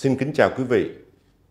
Xin kính chào quý vị.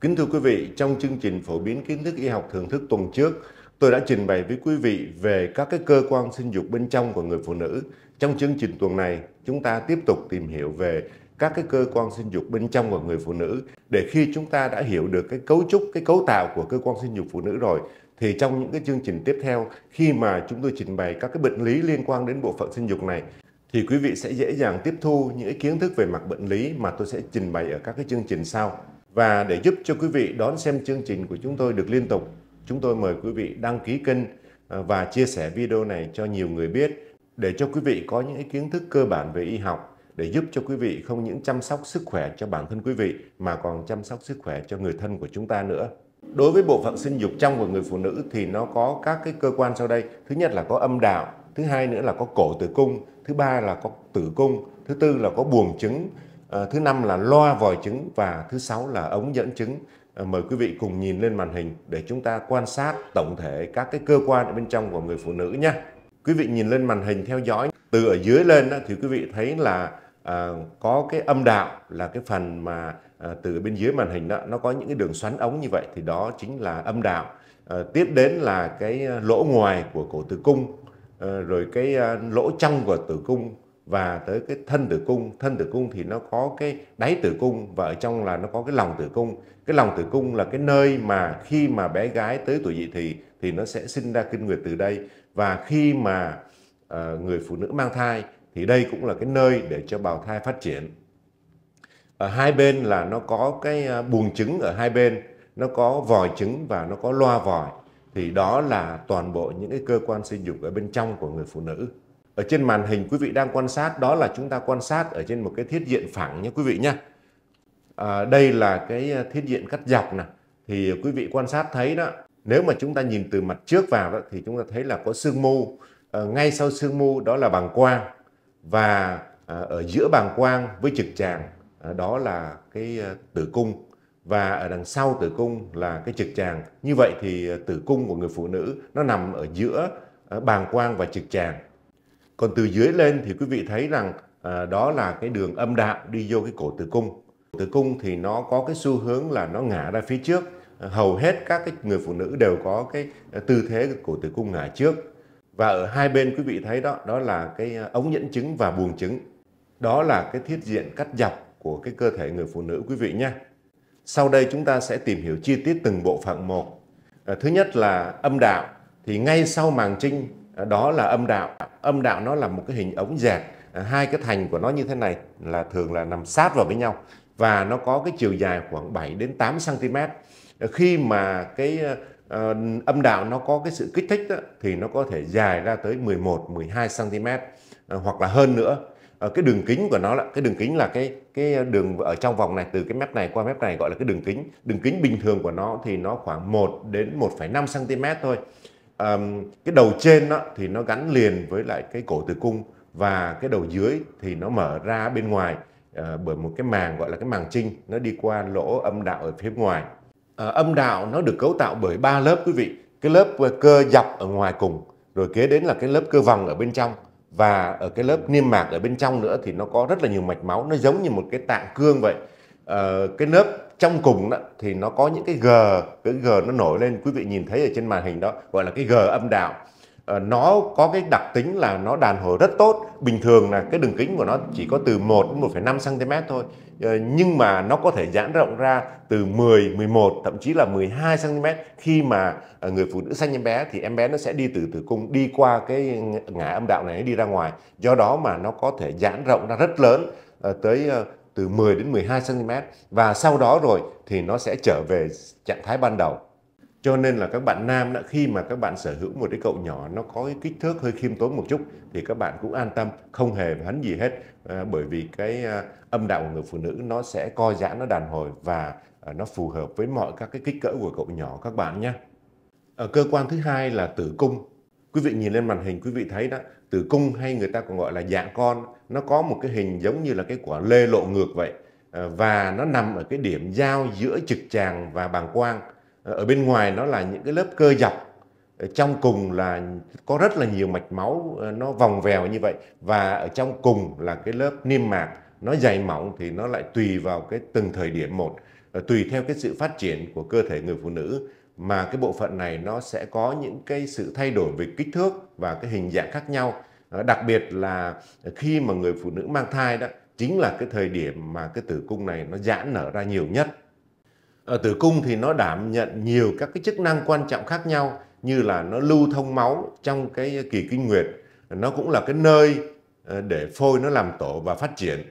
Kính thưa quý vị, trong chương trình phổ biến kiến thức y học thường thức tuần trước, tôi đã trình bày với quý vị về các cái cơ quan sinh dục bên trong của người phụ nữ. Trong chương trình tuần này, chúng ta tiếp tục tìm hiểu về các cái cơ quan sinh dục bên trong của người phụ nữ để khi chúng ta đã hiểu được cái cấu trúc, cái cấu tạo của cơ quan sinh dục phụ nữ rồi thì trong những cái chương trình tiếp theo khi mà chúng tôi trình bày các cái bệnh lý liên quan đến bộ phận sinh dục này thì quý vị sẽ dễ dàng tiếp thu những kiến thức về mặt bệnh lý mà tôi sẽ trình bày ở các cái chương trình sau. Và để giúp cho quý vị đón xem chương trình của chúng tôi được liên tục, chúng tôi mời quý vị đăng ký kênh à, và chia sẻ video này cho nhiều người biết để cho quý vị có những kiến thức cơ bản về y học để giúp cho quý vị không những chăm sóc sức khỏe cho bản thân quý vị mà còn chăm sóc sức khỏe cho người thân của chúng ta nữa. Đối với bộ phận sinh dục trong của người phụ nữ thì nó có các cái cơ quan sau đây. Thứ nhất là có âm đạo, thứ hai nữa là có cổ tử cung thứ ba là có tử cung thứ tư là có buồng trứng ờ, thứ năm là loa vòi trứng và thứ sáu là ống dẫn trứng ờ, mời quý vị cùng nhìn lên màn hình để chúng ta quan sát tổng thể các cái cơ quan ở bên trong của người phụ nữ nhé quý vị nhìn lên màn hình theo dõi từ ở dưới lên thì quý vị thấy là à, có cái âm đạo là cái phần mà à, từ bên dưới màn hình đó nó có những cái đường xoắn ống như vậy thì đó chính là âm đạo à, tiếp đến là cái lỗ ngoài của cổ tử cung Ờ, rồi cái ờ, lỗ trong của tử cung và tới cái thân tử cung thân tử cung thì nó có cái đáy tử cung và ở trong là nó có cái lòng tử cung cái lòng tử cung là cái nơi mà khi mà bé gái tới tuổi dậy thì thì nó sẽ sinh ra kinh nguyệt từ đây và khi mà uh, người phụ nữ mang thai thì đây cũng là cái nơi để cho bào thai phát triển ở hai bên là nó có cái buồng trứng ở hai bên nó có vòi trứng và nó có loa vòi thì đó là toàn bộ những cái cơ quan sinh dục ở bên trong của người phụ nữ. Ở trên màn hình quý vị đang quan sát đó là chúng ta quan sát ở trên một cái thiết diện phẳng nhé quý vị nhé. À, đây là cái à, thiết diện cắt dọc nè. Thì quý vị quan sát thấy đó, nếu mà chúng ta nhìn từ mặt trước vào đó, thì chúng ta thấy là có xương mu À, ngay sau xương mu đó là bàng quang và à, ở giữa bàng quang với trực tràng à, đó là cái à, tử cung và ở đằng sau tử cung là cái trực tràng. Như vậy thì ờ, tử cung của người phụ nữ nó nằm ở giữa ờ, bàng quang và trực tràng. Còn từ dưới lên thì quý vị thấy rằng ờ, đó là cái đường âm đạo đi vô cái cổ tử cung. Tử cung thì nó có cái xu hướng là nó ngả ra phía trước. Hầu hết các cái người phụ nữ đều có cái tư thế cổ tử cung ngả trước. Và ở hai bên quý vị thấy đó, đó là cái ống nhẫn trứng và buồng trứng Đó là cái thiết diện cắt dọc của cái cơ thể người phụ nữ quý vị nhé. Sau đây chúng ta sẽ tìm hiểu chi tiết từng bộ phận một. À, thứ nhất là âm đạo, thì ngay sau màng trinh à, đó là âm đạo. Âm đạo nó là một cái hình ống dẹt, à, hai cái thành của nó như thế này là thường là nằm sát vào với nhau và nó có cái chiều dài khoảng 7 đến 8 cm. Khi mà cái âm đạo nó có cái sự kích thích đó, thì nó có thể dài ra tới 11 12 cm à, hoặc là hơn nữa Ờ, cái đường kính của nó là cái đường kính là cái cái đường ở trong vòng này từ cái mép này qua mép này gọi là cái đường kính đường kính bình thường của nó thì nó khoảng 1 đến 1,5 cm thôi à, cái đầu trên đó, thì nó gắn liền với lại cái cổ tử cung và cái đầu dưới thì nó mở ra bên ngoài à, bởi một cái màng gọi là cái màng trinh nó đi qua lỗ âm đạo ở phía ngoài à, âm đạo nó được cấu tạo bởi ba lớp quý vị cái lớp cơ dọc ở ngoài cùng rồi kế đến là cái lớp cơ vòng ở bên trong và ở cái lớp niêm mạc ở bên trong nữa thì nó có rất là nhiều mạch máu nó giống như một cái tạng cương vậy ờ, cái lớp trong cùng đó, thì nó có những cái g cái g nó nổi lên quý vị nhìn thấy ở trên màn hình đó gọi là cái g âm đạo Ờ, nó có cái đặc tính là nó đàn hồi rất tốt bình thường là cái đường kính của nó chỉ có từ 1 đến 1,5 cm thôi ờ, nhưng mà nó có thể giãn rộng ra từ 10, 11 thậm chí là 12 cm khi mà ờ, người phụ nữ sanh em bé thì em bé nó sẽ đi từ tử cung đi qua cái ngã âm đạo này đi ra ngoài do đó mà nó có thể giãn rộng ra rất lớn tới từ 10 đến 12 cm và sau đó rồi thì nó sẽ trở về trạng thái ban đầu cho nên là các bạn nam đã khi mà các bạn sở hữu một cái cậu nhỏ nó có cái kích thước hơi khiêm tốn một chút thì các bạn cũng an tâm không hề hắn gì hết à, bởi vì cái à, âm đạo của người phụ nữ nó sẽ co giãn nó đàn hồi và à, nó phù hợp với mọi các cái kích cỡ của cậu nhỏ các bạn nhé à, cơ quan thứ hai là tử cung quý vị nhìn lên màn hình quý vị thấy đó tử cung hay người ta còn gọi là dạ con nó có một cái hình giống như là cái quả lê lộ ngược vậy à, và nó nằm ở cái điểm giao giữa trực tràng và bàng quang Ờ, ở bên ngoài nó là những cái lớp cơ dọc ờ, trong cùng là có rất là nhiều mạch máu ờ, nó vòng vèo như vậy và ở trong cùng là cái lớp niêm mạc nó dày mỏng thì nó lại tùy vào cái từng thời điểm một tùy theo cái sự phát triển của cơ thể người phụ nữ mà cái bộ phận này nó sẽ có những cái sự thay đổi về kích thước và cái hình dạng khác nhau đặc biệt là khi mà người phụ nữ mang thai đó chính là cái thời điểm mà cái tử cung này nó giãn nở ra nhiều nhất ở ờ, tử cung thì nó đảm nhận nhiều các cái chức năng quan trọng khác nhau như là nó lưu thông máu trong cái kỳ kinh nguyệt nó cũng là cái nơi ờ, để phôi nó làm tổ và phát triển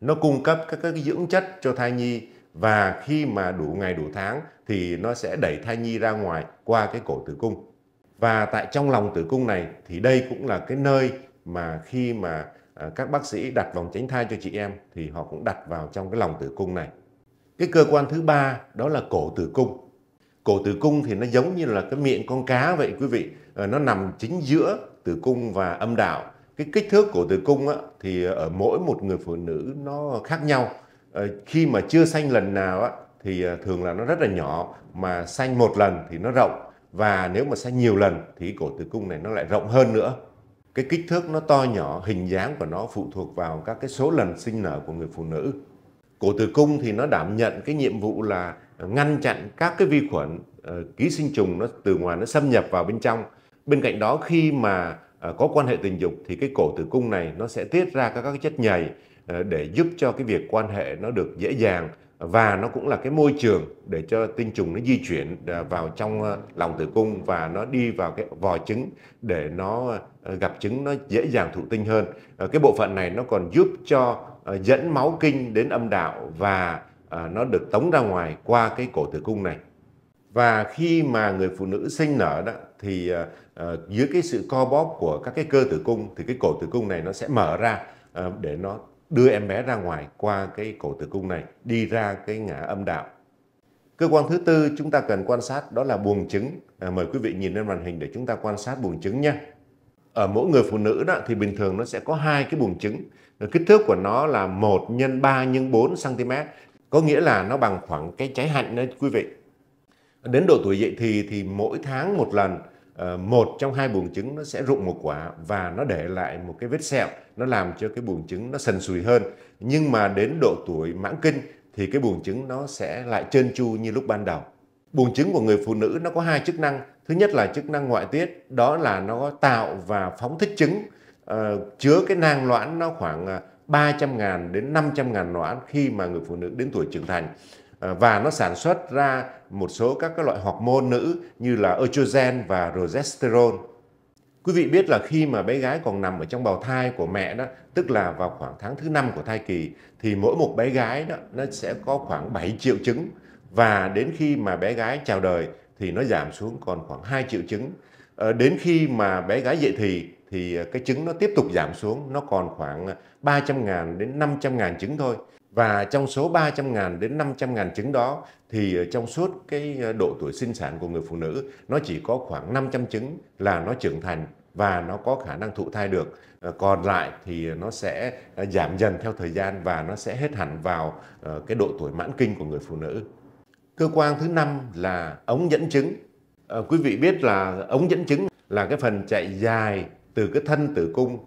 nó cung cấp các cái dưỡng chất cho thai nhi và khi mà đủ ngày đủ tháng thì nó sẽ đẩy thai nhi ra ngoài qua cái cổ tử cung và tại trong lòng tử cung này thì đây cũng là cái nơi mà khi mà ờ, các bác sĩ đặt vòng tránh thai cho chị em thì họ cũng đặt vào trong cái lòng tử cung này cái cơ quan thứ ba đó là cổ tử cung. Cổ tử cung thì nó giống như là cái miệng con cá vậy quý vị. Ờ, nó nằm chính giữa tử cung và âm đạo. Cái kích thước cổ tử cung á, thì ở mỗi một người phụ nữ nó khác nhau. Ờ, khi mà chưa sanh lần nào á, thì ờ, thường là nó rất là nhỏ mà sanh một lần thì nó rộng và nếu mà sanh nhiều lần thì cổ tử cung này nó lại rộng hơn nữa cái kích thước nó to nhỏ hình dáng của nó phụ thuộc vào các cái số lần sinh nở của người phụ nữ cổ tử cung thì nó đảm nhận cái nhiệm vụ là ngăn chặn các cái vi khuẩn ờ, ký sinh trùng nó từ ngoài nó xâm nhập vào bên trong bên cạnh đó khi mà ờ, có quan hệ tình dục thì cái cổ tử cung này nó sẽ tiết ra các các chất nhầy ờ, để giúp cho cái việc quan hệ nó được dễ dàng và nó cũng là cái môi trường để cho tinh trùng nó di chuyển à, vào trong à, lòng tử cung và nó đi vào cái vòi trứng để nó à, gặp trứng nó dễ dàng thụ tinh hơn. Ờ, cái bộ phận này nó còn giúp cho dẫn máu kinh đến âm đạo và nó được tống ra ngoài qua cái cổ tử cung này. Và khi mà người phụ nữ sinh nở đó thì dưới cái sự co bóp của các cái cơ tử cung thì cái cổ tử cung này nó sẽ mở ra để nó đưa em bé ra ngoài qua cái cổ tử cung này đi ra cái ngã âm đạo. Cơ quan thứ tư chúng ta cần quan sát đó là buồng trứng. À, mời quý vị nhìn lên màn hình để chúng ta quan sát buồng trứng nha. Ở mỗi người phụ nữ đó thì bình thường nó sẽ có hai cái buồng trứng. Kích thước của nó là 1 x 3 x 4 cm. Có nghĩa là nó bằng khoảng cái trái hạnh đấy quý vị. Đến độ tuổi dậy thì thì mỗi tháng một lần Ờ, một trong hai buồng trứng nó sẽ rụng một quả và nó để lại một cái vết sẹo nó làm cho cái buồng trứng nó sần sùi hơn nhưng mà đến độ tuổi mãn kinh thì cái buồng trứng nó sẽ lại trơn tru như lúc ban đầu buồng trứng của người phụ nữ nó có hai chức năng thứ nhất là chức năng ngoại tiết đó là nó tạo và phóng thích trứng uh, chứa cái nang loãn nó khoảng uh, à, 300.000 đến 500.000 loãn khi mà người phụ nữ đến tuổi trưởng thành Ờ, và nó sản xuất ra một số các cái loại môn nữ như là estrogen và progesterone. Quý vị biết là khi mà bé gái còn nằm ở trong bào thai của mẹ đó, tức là vào khoảng tháng thứ năm của thai kỳ thì mỗi một bé gái đó nó sẽ có khoảng 7 triệu chứng và đến khi mà bé gái chào đời thì nó giảm xuống còn khoảng 2 triệu chứng. Ờ, đến khi mà bé gái dậy thì thì ờ, cái trứng nó tiếp tục giảm xuống, nó còn khoảng 300.000 đến 500.000 trứng thôi. Và trong số 300.000 đến 500.000 trứng đó thì ờ, trong suốt cái ờ, độ tuổi sinh sản của người phụ nữ nó chỉ có khoảng 500 trứng là nó trưởng thành và nó có khả năng thụ thai được. Ờ, còn lại thì nó sẽ giảm dần theo thời gian và nó sẽ hết hẳn vào cái độ tuổi mãn kinh của người phụ nữ. Cơ quan thứ năm là ống dẫn trứng. quý vị biết là ống dẫn trứng là cái phần chạy dài từ cái thân tử cung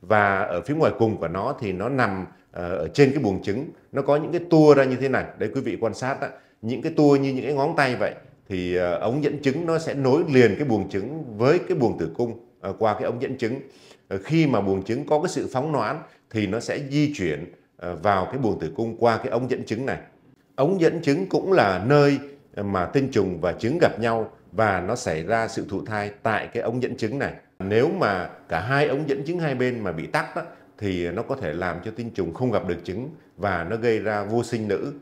và ở phía ngoài cùng của nó thì nó nằm ờ, ở trên cái buồng trứng nó có những cái tua ra như thế này đấy quý vị quan sát đó, những cái tua như những cái ngón tay vậy thì ờ, ống dẫn trứng nó sẽ nối liền cái buồng trứng với cái buồng tử cung ờ, qua cái ống dẫn trứng khi mà buồng trứng có cái sự phóng noãn thì nó sẽ di chuyển vào cái buồng tử cung qua cái ống dẫn trứng này ống dẫn trứng cũng là nơi mà tinh trùng và trứng gặp nhau và nó xảy ra sự thụ thai tại cái ống dẫn trứng này nếu mà cả hai ống dẫn chứng hai bên mà bị tắc đó, thì nó có thể làm cho tinh trùng không gặp được trứng và nó gây ra vô sinh nữ.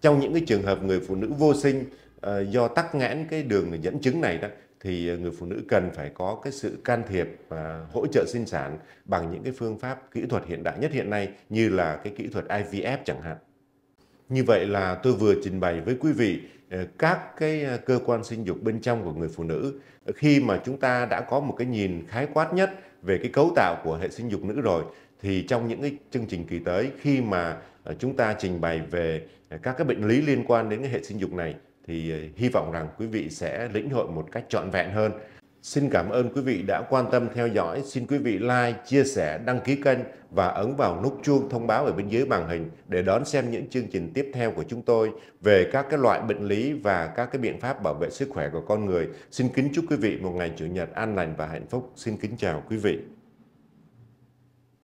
Trong những cái trường hợp người phụ nữ vô sinh ờ, do tắc nghẽn cái đường dẫn trứng này đó thì người phụ nữ cần phải có cái sự can thiệp và hỗ trợ sinh sản bằng những cái phương pháp kỹ thuật hiện đại nhất hiện nay như là cái kỹ thuật IVF chẳng hạn. Như vậy là tôi vừa trình bày với quý vị Ờ, các cái ờ, cơ quan sinh dục bên trong của người phụ nữ khi mà chúng ta đã có một cái nhìn khái quát nhất về cái cấu tạo của hệ sinh dục nữ rồi thì trong những cái chương trình kỳ tới khi mà ờ, chúng ta trình bày về các cái bệnh lý liên quan đến cái hệ sinh dục này thì hy vọng rằng quý vị sẽ lĩnh hội một cách trọn vẹn hơn Xin cảm ơn quý vị đã quan tâm theo dõi. Xin quý vị like, chia sẻ, đăng ký kênh và ấn vào nút chuông thông báo ở bên dưới màn hình để đón xem những chương trình tiếp theo của chúng tôi về các cái loại bệnh lý và các cái biện pháp bảo vệ sức khỏe của con người. Xin kính chúc quý vị một ngày chủ nhật an lành và hạnh phúc. Xin kính chào quý vị.